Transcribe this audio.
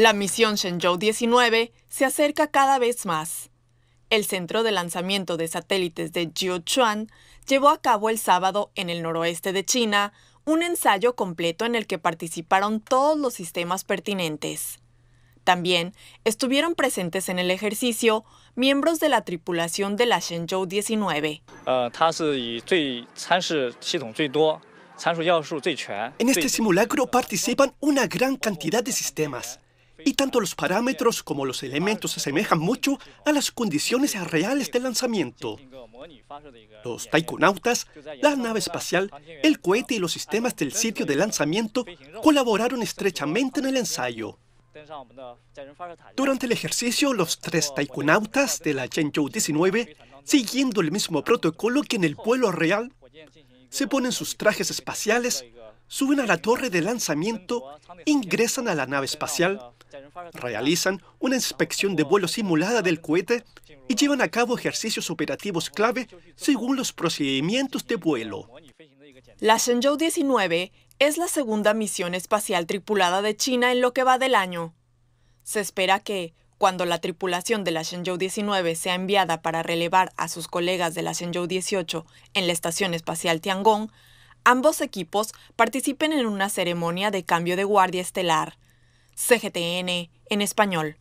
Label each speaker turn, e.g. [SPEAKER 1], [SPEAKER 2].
[SPEAKER 1] La misión Shenzhou 19 se acerca cada vez más. El centro de lanzamiento de satélites de Jiuquan llevó a cabo el sábado en el noroeste de China un ensayo completo en el que participaron todos los sistemas pertinentes. También estuvieron presentes en el ejercicio miembros de la tripulación de la Shenzhou 19.
[SPEAKER 2] Eh, en este
[SPEAKER 1] simulacro participan una gran cantidad de sistemas
[SPEAKER 3] y tanto los parámetros como los elementos se asemejan mucho a las condiciones reales de lanzamiento. Los taikonautas, la nave espacial, el cohete y los sistemas del sitio de lanzamiento colaboraron estrechamente en el ensayo. Durante el ejercicio, los tres taikonautas de la Shenzhou 19, siguiendo el mismo protocolo que en el pueblo real, se ponen sus trajes espaciales, suben a la torre de lanzamiento, ingresan a la nave espacial, realizan una inspección de vuelo simulada del cohete y llevan a cabo ejercicios operativos clave según los procedimientos de vuelo.
[SPEAKER 1] La Shenzhou 19 es la segunda misión espacial tripulada de China en lo que va del año. Se espera que, cuando la tripulación de la Shenzhou 19 sea enviada para relevar a sus colegas de la Shenzhou 18 en la Estación Espacial Tiangong, ambos equipos participen en una ceremonia de cambio de guardia estelar, CGTN en español.